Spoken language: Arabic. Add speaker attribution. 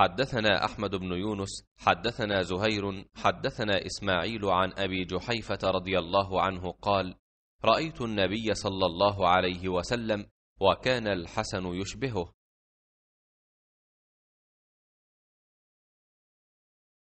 Speaker 1: حدثنا أحمد بن يونس
Speaker 2: حدثنا زهير حدثنا إسماعيل عن أبي جحيفة رضي الله عنه قال رأيت النبي صلى الله عليه وسلم وكان الحسن
Speaker 1: يشبهه